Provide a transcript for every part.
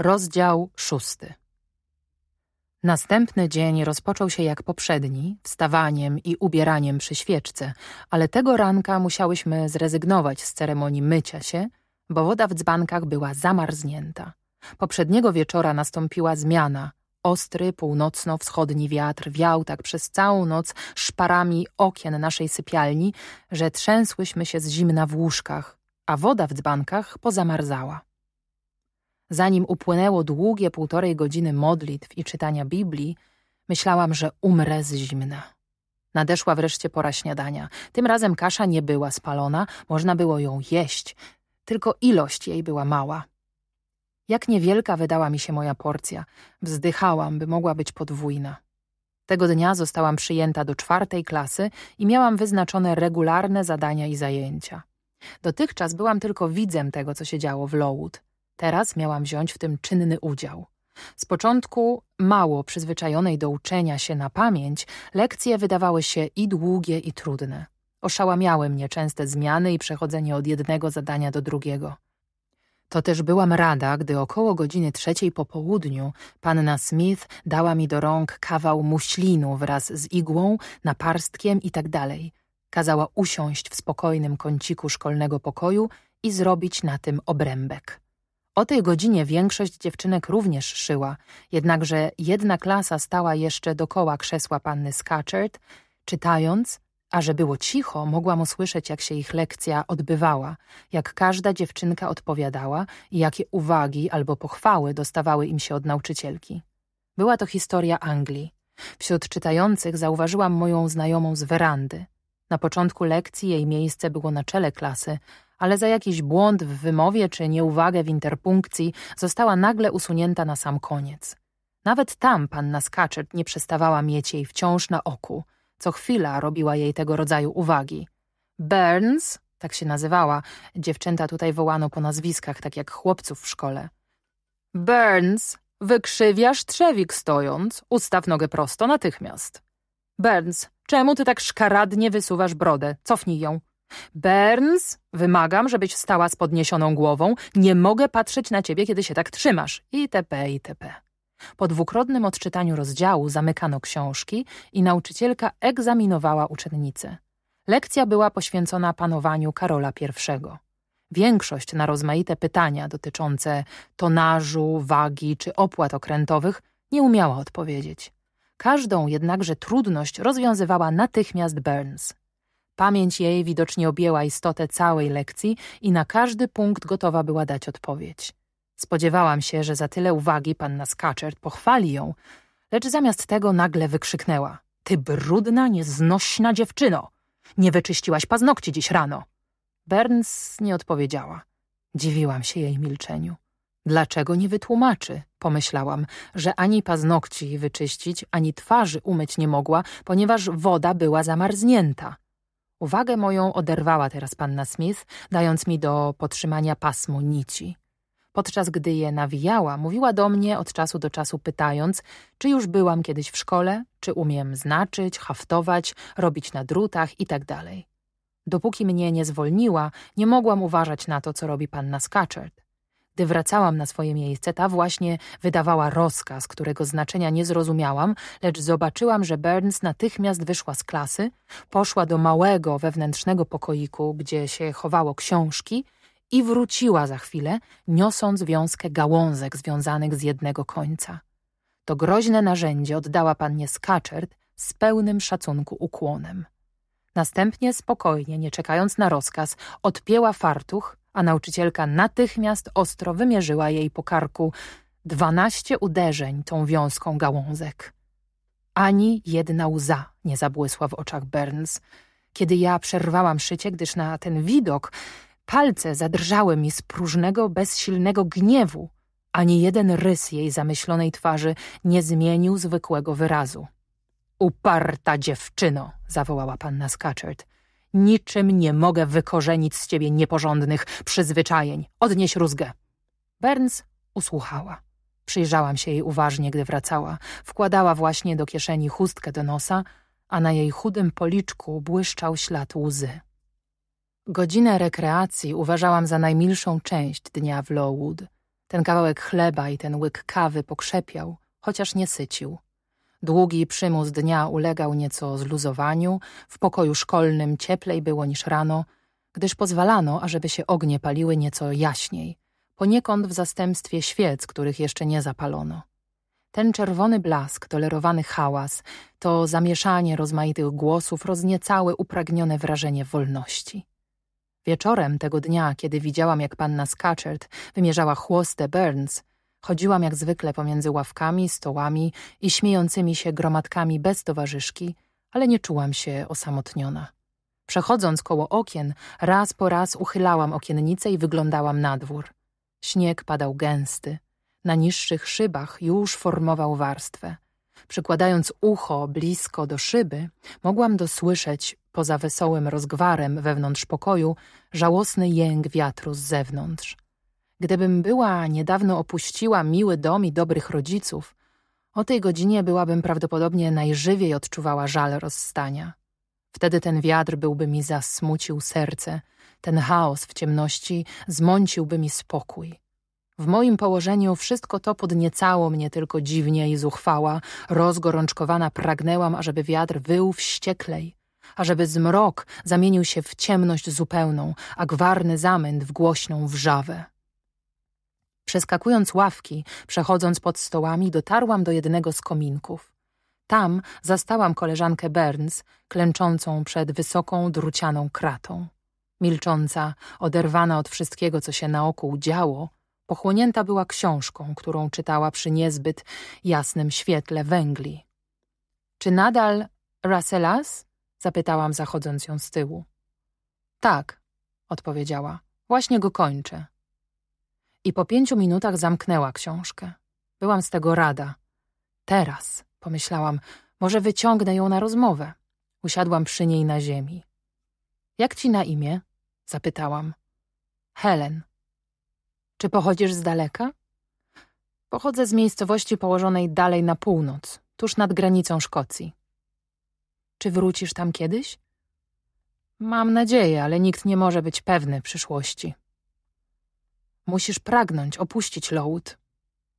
Rozdział szósty. Następny dzień rozpoczął się jak poprzedni, wstawaniem i ubieraniem przy świeczce, ale tego ranka musiałyśmy zrezygnować z ceremonii mycia się, bo woda w dzbankach była zamarznięta. Poprzedniego wieczora nastąpiła zmiana. Ostry, północno-wschodni wiatr wiał tak przez całą noc szparami okien naszej sypialni, że trzęsłyśmy się z zimna w łóżkach, a woda w dzbankach pozamarzała. Zanim upłynęło długie półtorej godziny modlitw i czytania Biblii, myślałam, że umrę z zimna. Nadeszła wreszcie pora śniadania. Tym razem kasza nie była spalona, można było ją jeść, tylko ilość jej była mała. Jak niewielka wydała mi się moja porcja, wzdychałam, by mogła być podwójna. Tego dnia zostałam przyjęta do czwartej klasy i miałam wyznaczone regularne zadania i zajęcia. Dotychczas byłam tylko widzem tego, co się działo w Lowood. Teraz miałam wziąć w tym czynny udział. Z początku, mało przyzwyczajonej do uczenia się na pamięć, lekcje wydawały się i długie, i trudne. Oszałamiały mnie częste zmiany i przechodzenie od jednego zadania do drugiego. To też byłam rada, gdy około godziny trzeciej po południu panna Smith dała mi do rąk kawał muślinu wraz z igłą, naparstkiem itd. Tak Kazała usiąść w spokojnym kąciku szkolnego pokoju i zrobić na tym obrębek. O tej godzinie większość dziewczynek również szyła, jednakże jedna klasa stała jeszcze dokoła krzesła panny Scatcherd, czytając, a że było cicho, mogłam usłyszeć, jak się ich lekcja odbywała, jak każda dziewczynka odpowiadała i jakie uwagi albo pochwały dostawały im się od nauczycielki. Była to historia Anglii. Wśród czytających zauważyłam moją znajomą z werandy. Na początku lekcji jej miejsce było na czele klasy, ale za jakiś błąd w wymowie czy nieuwagę w interpunkcji została nagle usunięta na sam koniec. Nawet tam panna Skaczet nie przestawała mieć jej wciąż na oku. Co chwila robiła jej tego rodzaju uwagi. Burns, tak się nazywała, dziewczęta tutaj wołano po nazwiskach, tak jak chłopców w szkole. Burns, wykrzywiasz trzewik stojąc, ustaw nogę prosto natychmiast. Burns, czemu ty tak szkaradnie wysuwasz brodę? Cofnij ją, Burns, wymagam, żebyś stała z podniesioną głową. Nie mogę patrzeć na ciebie, kiedy się tak trzymasz. Itp., itp. Po dwukrotnym odczytaniu rozdziału zamykano książki i nauczycielka egzaminowała uczennicę. Lekcja była poświęcona panowaniu Karola I. Większość na rozmaite pytania dotyczące tonażu, wagi czy opłat okrętowych nie umiała odpowiedzieć. Każdą jednakże trudność rozwiązywała natychmiast Burns. Pamięć jej widocznie objęła istotę całej lekcji i na każdy punkt gotowa była dać odpowiedź. Spodziewałam się, że za tyle uwagi panna Skaczert pochwali ją, lecz zamiast tego nagle wykrzyknęła. Ty brudna, nieznośna dziewczyno! Nie wyczyściłaś paznokci dziś rano! Burns nie odpowiedziała. Dziwiłam się jej milczeniu. Dlaczego nie wytłumaczy? Pomyślałam, że ani paznokci wyczyścić, ani twarzy umyć nie mogła, ponieważ woda była zamarznięta. Uwagę moją oderwała teraz panna Smith, dając mi do podtrzymania pasmo nici. Podczas gdy je nawijała, mówiła do mnie od czasu do czasu pytając, czy już byłam kiedyś w szkole, czy umiem znaczyć, haftować, robić na drutach itd. Tak Dopóki mnie nie zwolniła, nie mogłam uważać na to, co robi panna Scatcherd. Gdy wracałam na swoje miejsce, ta właśnie wydawała rozkaz, którego znaczenia nie zrozumiałam, lecz zobaczyłam, że Burns natychmiast wyszła z klasy, poszła do małego wewnętrznego pokoiku, gdzie się chowało książki i wróciła za chwilę, niosąc wiązkę gałązek związanych z jednego końca. To groźne narzędzie oddała pannie Skaczert z pełnym szacunku ukłonem. Następnie spokojnie, nie czekając na rozkaz, odpięła fartuch, a nauczycielka natychmiast ostro wymierzyła jej po karku dwanaście uderzeń tą wiązką gałązek. Ani jedna łza nie zabłysła w oczach Burns. Kiedy ja przerwałam szycie, gdyż na ten widok palce zadrżały mi z próżnego, bezsilnego gniewu, ani jeden rys jej zamyślonej twarzy nie zmienił zwykłego wyrazu. Uparta dziewczyno, zawołała panna Scatcherd. Niczym nie mogę wykorzenić z ciebie nieporządnych przyzwyczajeń. Odnieś rózgę. Burns usłuchała. Przyjrzałam się jej uważnie, gdy wracała. Wkładała właśnie do kieszeni chustkę do nosa, a na jej chudym policzku błyszczał ślad łzy. Godzinę rekreacji uważałam za najmilszą część dnia w Lowood. Ten kawałek chleba i ten łyk kawy pokrzepiał, chociaż nie sycił. Długi przymus dnia ulegał nieco zluzowaniu, w pokoju szkolnym cieplej było niż rano, gdyż pozwalano, ażeby się ognie paliły nieco jaśniej, poniekąd w zastępstwie świec, których jeszcze nie zapalono. Ten czerwony blask, tolerowany hałas, to zamieszanie rozmaitych głosów rozniecały upragnione wrażenie wolności. Wieczorem tego dnia, kiedy widziałam, jak panna Scatcherd wymierzała chłostę Burns, Chodziłam jak zwykle pomiędzy ławkami, stołami i śmiejącymi się gromadkami bez towarzyszki, ale nie czułam się osamotniona. Przechodząc koło okien, raz po raz uchylałam okiennicę i wyglądałam na dwór. Śnieg padał gęsty. Na niższych szybach już formował warstwę. Przykładając ucho blisko do szyby, mogłam dosłyszeć, poza wesołym rozgwarem wewnątrz pokoju, żałosny jęk wiatru z zewnątrz. Gdybym była niedawno opuściła miły dom i dobrych rodziców, o tej godzinie byłabym prawdopodobnie najżywiej odczuwała żal rozstania. Wtedy ten wiatr byłby mi zasmucił serce, ten chaos w ciemności zmąciłby mi spokój. W moim położeniu wszystko to podniecało mnie tylko dziwnie i zuchwała, rozgorączkowana pragnęłam, ażeby wiatr wył wścieklej, ażeby zmrok zamienił się w ciemność zupełną, a gwarny zamęt w głośną wrzawę. Przeskakując ławki, przechodząc pod stołami, dotarłam do jednego z kominków. Tam zastałam koleżankę Burns, klęczącą przed wysoką, drucianą kratą. Milcząca, oderwana od wszystkiego, co się naokół działo, pochłonięta była książką, którą czytała przy niezbyt jasnym świetle węgli. – Czy nadal Russellas? – zapytałam, zachodząc ją z tyłu. – Tak – odpowiedziała. – Właśnie go kończę i po pięciu minutach zamknęła książkę. Byłam z tego rada. Teraz, pomyślałam, może wyciągnę ją na rozmowę. Usiadłam przy niej na ziemi. Jak ci na imię? zapytałam. Helen. Czy pochodzisz z daleka? Pochodzę z miejscowości położonej dalej na północ, tuż nad granicą Szkocji. Czy wrócisz tam kiedyś? Mam nadzieję, ale nikt nie może być pewny przyszłości. Musisz pragnąć opuścić Lowood.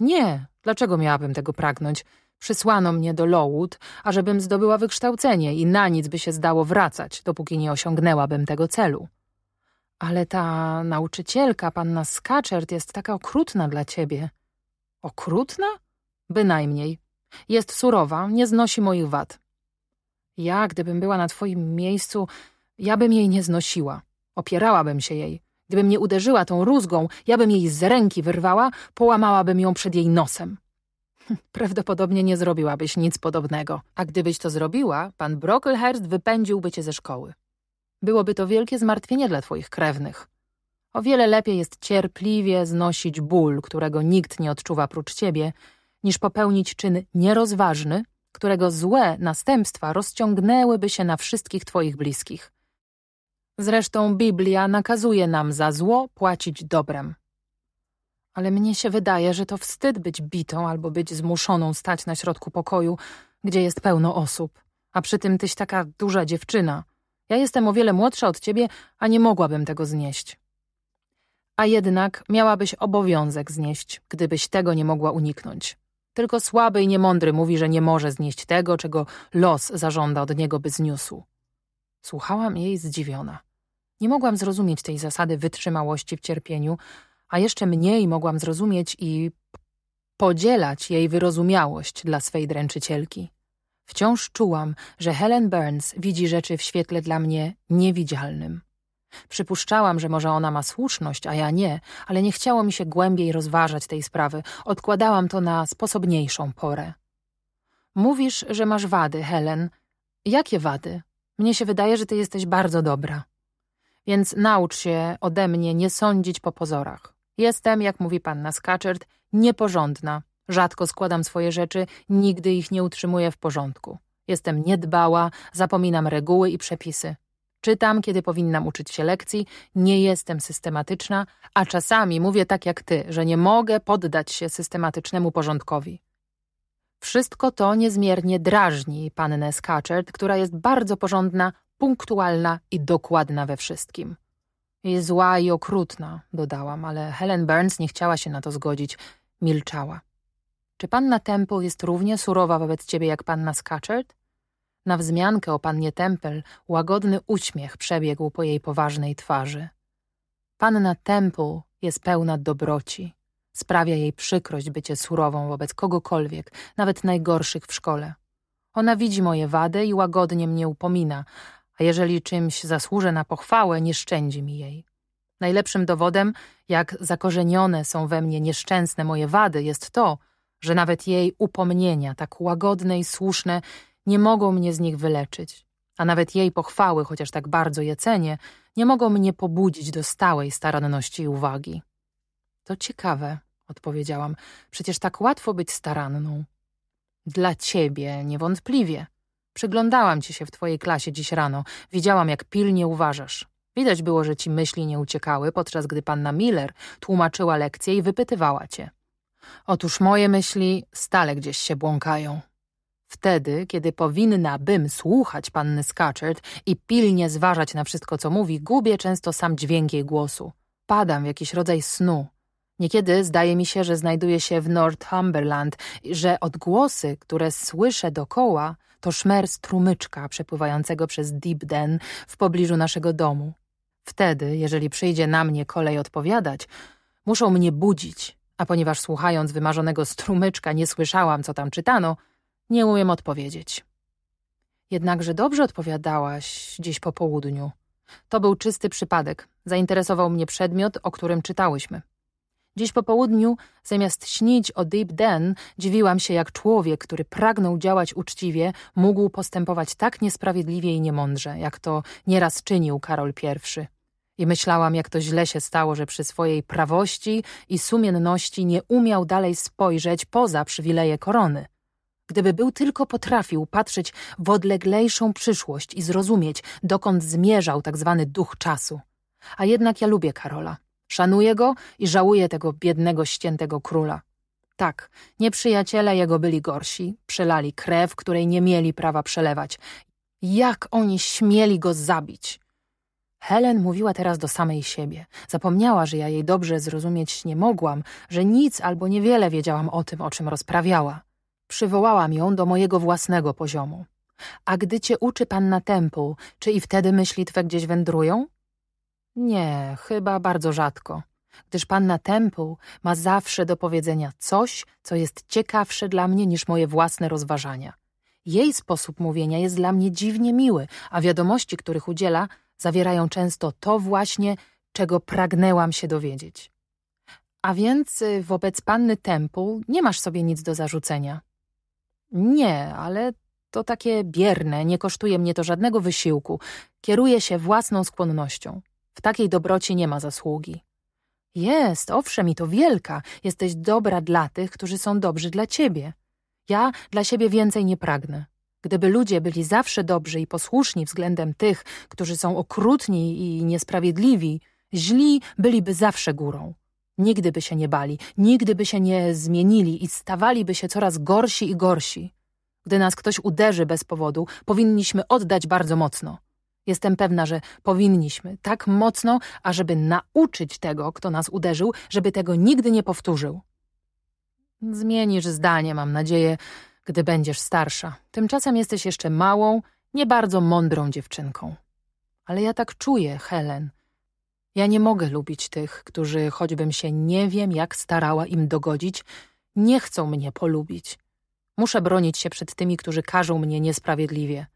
Nie, dlaczego miałabym tego pragnąć? Przysłano mnie do Lowood, ażebym zdobyła wykształcenie i na nic by się zdało wracać, dopóki nie osiągnęłabym tego celu. Ale ta nauczycielka, panna Skaczert, jest taka okrutna dla ciebie. Okrutna? Bynajmniej. Jest surowa, nie znosi moich wad. Ja, gdybym była na twoim miejscu, ja bym jej nie znosiła. Opierałabym się jej. Gdyby mnie uderzyła tą rózgą, ja bym jej z ręki wyrwała, połamałabym ją przed jej nosem. Hm, prawdopodobnie nie zrobiłabyś nic podobnego. A gdybyś to zrobiła, pan Brocklehurst wypędziłby cię ze szkoły. Byłoby to wielkie zmartwienie dla twoich krewnych. O wiele lepiej jest cierpliwie znosić ból, którego nikt nie odczuwa prócz ciebie, niż popełnić czyn nierozważny, którego złe następstwa rozciągnęłyby się na wszystkich twoich bliskich. Zresztą Biblia nakazuje nam za zło płacić dobrem. Ale mnie się wydaje, że to wstyd być bitą albo być zmuszoną stać na środku pokoju, gdzie jest pełno osób. A przy tym tyś taka duża dziewczyna. Ja jestem o wiele młodsza od ciebie, a nie mogłabym tego znieść. A jednak miałabyś obowiązek znieść, gdybyś tego nie mogła uniknąć. Tylko słaby i niemądry mówi, że nie może znieść tego, czego los zażąda od niego, by zniósł. Słuchałam jej zdziwiona. Nie mogłam zrozumieć tej zasady wytrzymałości w cierpieniu, a jeszcze mniej mogłam zrozumieć i podzielać jej wyrozumiałość dla swej dręczycielki. Wciąż czułam, że Helen Burns widzi rzeczy w świetle dla mnie niewidzialnym. Przypuszczałam, że może ona ma słuszność, a ja nie, ale nie chciało mi się głębiej rozważać tej sprawy. Odkładałam to na sposobniejszą porę. Mówisz, że masz wady, Helen. Jakie wady? Mnie się wydaje, że ty jesteś bardzo dobra. Więc naucz się ode mnie nie sądzić po pozorach. Jestem, jak mówi panna Skaczert, nieporządna. Rzadko składam swoje rzeczy, nigdy ich nie utrzymuję w porządku. Jestem niedbała, zapominam reguły i przepisy. Czytam, kiedy powinnam uczyć się lekcji, nie jestem systematyczna, a czasami mówię tak jak ty, że nie mogę poddać się systematycznemu porządkowi. Wszystko to niezmiernie drażni pannę Skatcherd, która jest bardzo porządna punktualna i dokładna we wszystkim. I zła i okrutna, dodałam, ale Helen Burns nie chciała się na to zgodzić. Milczała. Czy panna Temple jest równie surowa wobec ciebie jak panna Scatcherd? Na wzmiankę o pannie Temple łagodny uśmiech przebiegł po jej poważnej twarzy. Panna Temple jest pełna dobroci. Sprawia jej przykrość bycie surową wobec kogokolwiek, nawet najgorszych w szkole. Ona widzi moje wady i łagodnie mnie upomina, a jeżeli czymś zasłużę na pochwałę, nie szczędzi mi jej. Najlepszym dowodem, jak zakorzenione są we mnie nieszczęsne moje wady, jest to, że nawet jej upomnienia, tak łagodne i słuszne, nie mogą mnie z nich wyleczyć, a nawet jej pochwały, chociaż tak bardzo je cenię, nie mogą mnie pobudzić do stałej staranności i uwagi. To ciekawe, odpowiedziałam, przecież tak łatwo być staranną. Dla ciebie niewątpliwie – Przyglądałam ci się w twojej klasie dziś rano. Widziałam, jak pilnie uważasz. Widać było, że ci myśli nie uciekały, podczas gdy panna Miller tłumaczyła lekcję i wypytywała cię. Otóż moje myśli stale gdzieś się błąkają. Wtedy, kiedy powinna bym słuchać panny Scatcherd i pilnie zważać na wszystko, co mówi, gubię często sam dźwięk jej głosu. Padam w jakiś rodzaj snu. Niekiedy zdaje mi się, że znajduję się w Northumberland, że odgłosy, które słyszę dokoła, to szmer strumyczka przepływającego przez Deep Den w pobliżu naszego domu. Wtedy, jeżeli przyjdzie na mnie kolej odpowiadać, muszą mnie budzić, a ponieważ słuchając wymarzonego strumyczka nie słyszałam, co tam czytano, nie umiem odpowiedzieć. Jednakże dobrze odpowiadałaś dziś po południu. To był czysty przypadek. Zainteresował mnie przedmiot, o którym czytałyśmy. Dziś po południu, zamiast śnić o Deep Den, dziwiłam się, jak człowiek, który pragnął działać uczciwie, mógł postępować tak niesprawiedliwie i niemądrze, jak to nieraz czynił Karol I. I myślałam, jak to źle się stało, że przy swojej prawości i sumienności nie umiał dalej spojrzeć poza przywileje korony. Gdyby był tylko potrafił patrzeć w odleglejszą przyszłość i zrozumieć, dokąd zmierzał tak zwany duch czasu. A jednak ja lubię Karola. Szanuję go i żałuję tego biednego, ściętego króla. Tak, nieprzyjaciele jego byli gorsi, przelali krew, której nie mieli prawa przelewać. Jak oni śmieli go zabić? Helen mówiła teraz do samej siebie. Zapomniała, że ja jej dobrze zrozumieć nie mogłam, że nic albo niewiele wiedziałam o tym, o czym rozprawiała. Przywołałam ją do mojego własnego poziomu. A gdy cię uczy pan na tempu, czy i wtedy myśli twe gdzieś wędrują? Nie, chyba bardzo rzadko, gdyż panna Temple ma zawsze do powiedzenia coś, co jest ciekawsze dla mnie niż moje własne rozważania. Jej sposób mówienia jest dla mnie dziwnie miły, a wiadomości, których udziela, zawierają często to właśnie, czego pragnęłam się dowiedzieć. A więc y, wobec panny Temple nie masz sobie nic do zarzucenia. Nie, ale to takie bierne, nie kosztuje mnie to żadnego wysiłku. Kieruję się własną skłonnością. W takiej dobroci nie ma zasługi. Jest, owszem, i to wielka. Jesteś dobra dla tych, którzy są dobrzy dla ciebie. Ja dla siebie więcej nie pragnę. Gdyby ludzie byli zawsze dobrzy i posłuszni względem tych, którzy są okrutni i niesprawiedliwi, źli byliby zawsze górą. Nigdy by się nie bali, nigdy by się nie zmienili i stawaliby się coraz gorsi i gorsi. Gdy nas ktoś uderzy bez powodu, powinniśmy oddać bardzo mocno. Jestem pewna, że powinniśmy tak mocno, ażeby nauczyć tego, kto nas uderzył, żeby tego nigdy nie powtórzył. Zmienisz zdanie, mam nadzieję, gdy będziesz starsza. Tymczasem jesteś jeszcze małą, nie bardzo mądrą dziewczynką. Ale ja tak czuję, Helen. Ja nie mogę lubić tych, którzy, choćbym się nie wiem jak starała im dogodzić, nie chcą mnie polubić. Muszę bronić się przed tymi, którzy karzą mnie niesprawiedliwie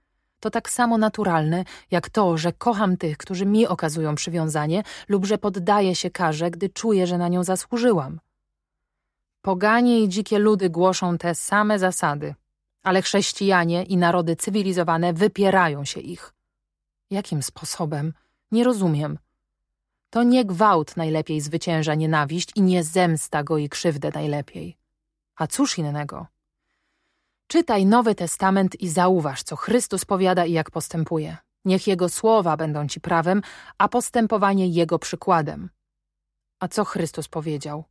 to tak samo naturalne, jak to, że kocham tych, którzy mi okazują przywiązanie lub że poddaję się karze, gdy czuję, że na nią zasłużyłam. Poganie i dzikie ludy głoszą te same zasady, ale chrześcijanie i narody cywilizowane wypierają się ich. Jakim sposobem? Nie rozumiem. To nie gwałt najlepiej zwycięża nienawiść i nie zemsta go i krzywdę najlepiej. A cóż innego? Czytaj Nowy Testament i zauważ, co Chrystus powiada i jak postępuje. Niech Jego słowa będą ci prawem, a postępowanie Jego przykładem. A co Chrystus powiedział?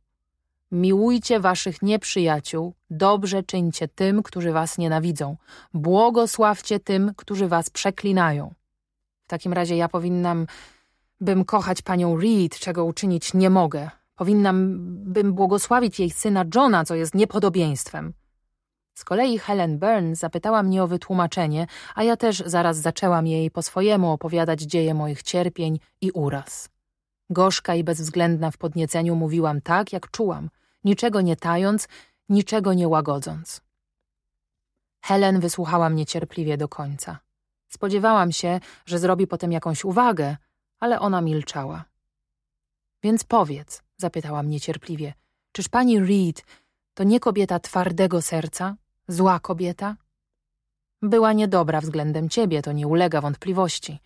Miłujcie waszych nieprzyjaciół, dobrze czyńcie tym, którzy was nienawidzą, błogosławcie tym, którzy was przeklinają. W takim razie ja powinnam bym kochać panią Reed, czego uczynić nie mogę. Powinnam bym błogosławić jej syna Johna, co jest niepodobieństwem. Z kolei Helen Byrne zapytała mnie o wytłumaczenie, a ja też zaraz zaczęłam jej po swojemu opowiadać dzieje moich cierpień i uraz. Gorzka i bezwzględna w podnieceniu mówiłam tak, jak czułam, niczego nie tając, niczego nie łagodząc. Helen wysłuchała mnie cierpliwie do końca. Spodziewałam się, że zrobi potem jakąś uwagę, ale ona milczała. Więc powiedz, zapytała mnie cierpliwie, czyż pani Reed to nie kobieta twardego serca? Zła kobieta? Była niedobra względem ciebie, to nie ulega wątpliwości.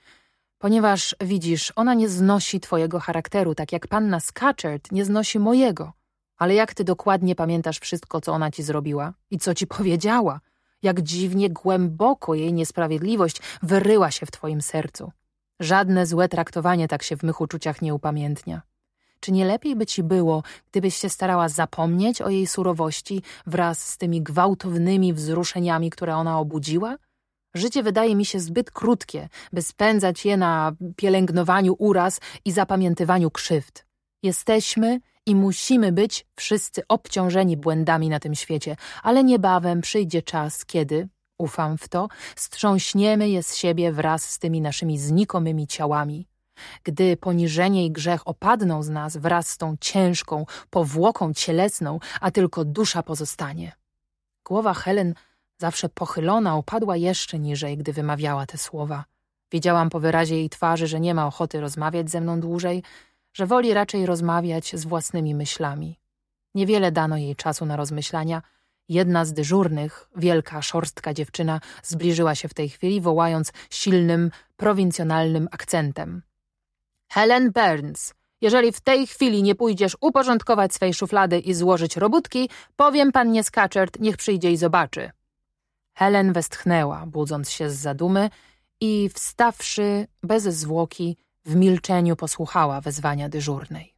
Ponieważ, widzisz, ona nie znosi twojego charakteru, tak jak panna Scatcherd nie znosi mojego. Ale jak ty dokładnie pamiętasz wszystko, co ona ci zrobiła i co ci powiedziała? Jak dziwnie głęboko jej niesprawiedliwość wyryła się w twoim sercu. Żadne złe traktowanie tak się w mych uczuciach nie upamiętnia. Czy nie lepiej by ci było, gdybyś się starała zapomnieć o jej surowości wraz z tymi gwałtownymi wzruszeniami, które ona obudziła? Życie wydaje mi się zbyt krótkie, by spędzać je na pielęgnowaniu uraz i zapamiętywaniu krzywd. Jesteśmy i musimy być wszyscy obciążeni błędami na tym świecie, ale niebawem przyjdzie czas, kiedy, ufam w to, strząśniemy je z siebie wraz z tymi naszymi znikomymi ciałami. Gdy poniżenie i grzech opadną z nas wraz z tą ciężką powłoką cielesną, a tylko dusza pozostanie. Głowa Helen, zawsze pochylona, opadła jeszcze niżej, gdy wymawiała te słowa. Wiedziałam po wyrazie jej twarzy, że nie ma ochoty rozmawiać ze mną dłużej, że woli raczej rozmawiać z własnymi myślami. Niewiele dano jej czasu na rozmyślania. Jedna z dyżurnych, wielka, szorstka dziewczyna zbliżyła się w tej chwili, wołając silnym, prowincjonalnym akcentem. Helen Burns, jeżeli w tej chwili nie pójdziesz uporządkować swej szuflady i złożyć robótki, powiem pannie Scatcherd, niech przyjdzie i zobaczy. Helen westchnęła, budząc się z zadumy i wstawszy bez zwłoki, w milczeniu posłuchała wezwania dyżurnej.